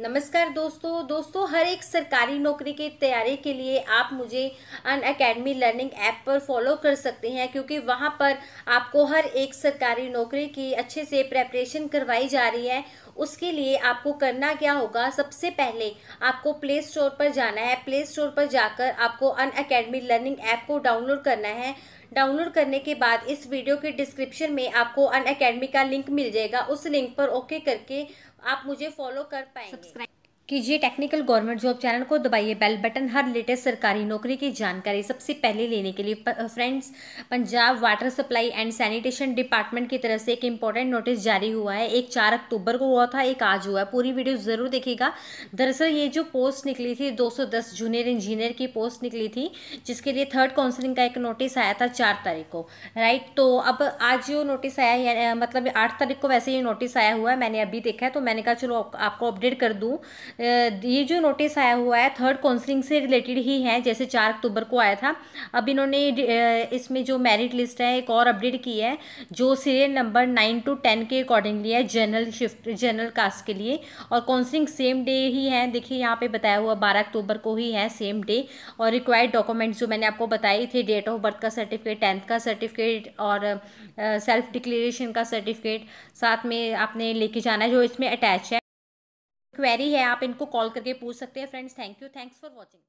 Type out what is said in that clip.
नमस्कार दोस्तों दोस्तों हर एक सरकारी नौकरी की तैयारी के लिए आप मुझे अन अकेडमी लर्निंग ऐप पर फॉलो कर सकते हैं क्योंकि वहाँ पर आपको हर एक सरकारी नौकरी की अच्छे से प्रेपरेशन करवाई जा रही है उसके लिए आपको करना क्या होगा सबसे पहले आपको प्ले स्टोर पर जाना है प्ले स्टोर पर जाकर आपको अन अकेडमी लर्निंग ऐप को डाउनलोड करना है डाउनलोड करने के बाद इस वीडियो के डिस्क्रिप्शन में आपको अन अकेडमी का लिंक मिल जाएगा उस लिंक पर ओके करके आप मुझे फॉलो कर पाएंगे कीजिए टेक्निकल गवर्नमेंट जॉब चैनल को दबाइए बेल बटन हर लेटेस्ट सरकारी नौकरी की जानकारी सबसे पहले लेने के लिए friends Punjab water supply and sanitation department की तरफ से एक इम्पॉर्टेंट नोटिस जारी हुआ है एक चार अक्टूबर को हुआ था एक आज हुआ है पूरी वीडियो ज़रूर देखिएगा दरअसल ये जो पोस्ट निकली थी दो जूनियर इंजीनियर की पोस्ट निकली थी जिसके लिए थर्ड काउंसिलिंग का एक नोटिस आया था चार तारीख को राइट तो अब आज जो नोटिस आया मतलब आठ तारीख को वैसे ये नोटिस आया हुआ है मैंने अभी देखा है तो मैंने कहा चलो आपको अपडेट कर दूँ ये जो नोटिस आया हुआ है थर्ड काउंसलिंग से रिलेटेड ही है जैसे चार अक्टूबर को आया था अब इन्होंने इसमें जो मेरिट लिस्ट है एक और अपडेट की है जो serial number nine two ten के अकॉर्डिंगली है जनरल शिफ्ट जनरल कास्ट के लिए और काउंसलिंग सेम डे ही है देखिए यहाँ पे बताया हुआ बारह अक्टूबर को ही है सेम डे और रिक्वायर्ड डॉक्यूमेंट्स जो मैंने आपको बताई थी डेट ऑफ बर्थ का सर्टिफिकेट टेंथ का सर्टिफिकेट और सेल्फ डिक्लेरेशन का सर्टिफिकेट साथ में आपने लेके जाना है जो इसमें अटैच है क्वेरी है आप इनको कॉल करके पूछ सकते हैं friends thank you thanks for watching